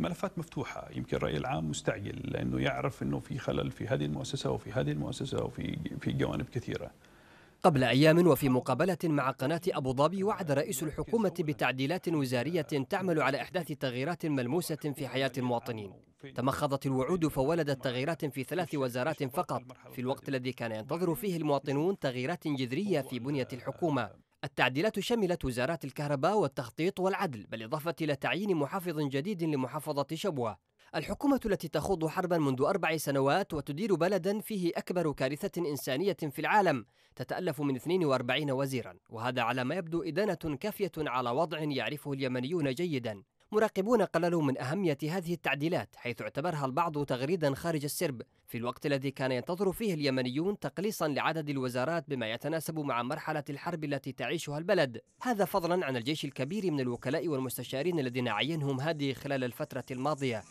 ملفات مفتوحه يمكن الراي العام مستعجل لانه يعرف انه في خلل في هذه المؤسسه وفي هذه المؤسسه وفي في جوانب كثيره قبل أيام وفي مقابلة مع قناة أبو ظبي وعد رئيس الحكومة بتعديلات وزارية تعمل على إحداث تغييرات ملموسة في حياة المواطنين تمخضت الوعود فولدت تغييرات في ثلاث وزارات فقط في الوقت الذي كان ينتظر فيه المواطنون تغييرات جذرية في بنية الحكومة التعديلات شملت وزارات الكهرباء والتخطيط والعدل بالإضافة إلى تعيين محافظ جديد لمحافظة شبوة الحكومة التي تخوض حربا منذ أربع سنوات وتدير بلدا فيه أكبر كارثة إنسانية في العالم تتألف من 42 وزيرا وهذا على ما يبدو إدانة كافية على وضع يعرفه اليمنيون جيدا مراقبون قللوا من أهمية هذه التعديلات حيث اعتبرها البعض تغريدا خارج السرب في الوقت الذي كان ينتظر فيه اليمنيون تقليصا لعدد الوزارات بما يتناسب مع مرحلة الحرب التي تعيشها البلد هذا فضلا عن الجيش الكبير من الوكلاء والمستشارين الذين عينهم هادي خلال الفترة الماضية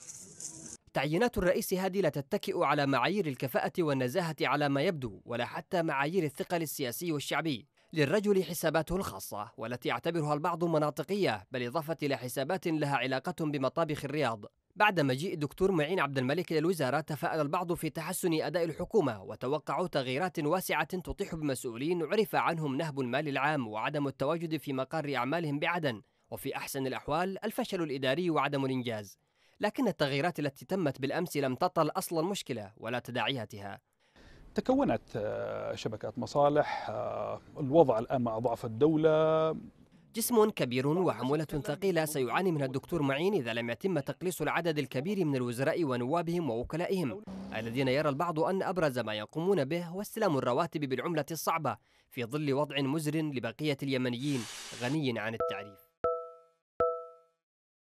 تعيينات الرئيس هادي لا تتكئ على معايير الكفاءة والنزاهة على ما يبدو ولا حتى معايير الثقل السياسي والشعبي للرجل حساباته الخاصة والتي يعتبرها البعض مناطقية بل إلى حسابات لها علاقة بمطابخ الرياض بعد مجيء الدكتور معين عبد الملك إلى الوزارة تفاءل البعض في تحسن أداء الحكومة وتوقعوا تغييرات واسعة تطيح بمسؤولين عرف عنهم نهب المال العام وعدم التواجد في مقر أعمالهم بعدن وفي أحسن الأحوال الفشل الإداري وعدم الإنجاز لكن التغييرات التي تمت بالأمس لم تطل أصل المشكلة ولا تداعياتها تكونت آه، شبكات مصالح آه، الوضع الآن مع ضعف الدولة جسم كبير وعمولة ثقيلة سيعاني منها الدكتور معين إذا لم يتم تقليص العدد الكبير من الوزراء ونوابهم ووكلائهم الذين يرى البعض أن أبرز ما يقومون به هو استلام الرواتب بالعملة الصعبة في ظل وضع مزر لبقية اليمنيين غني عن التعريف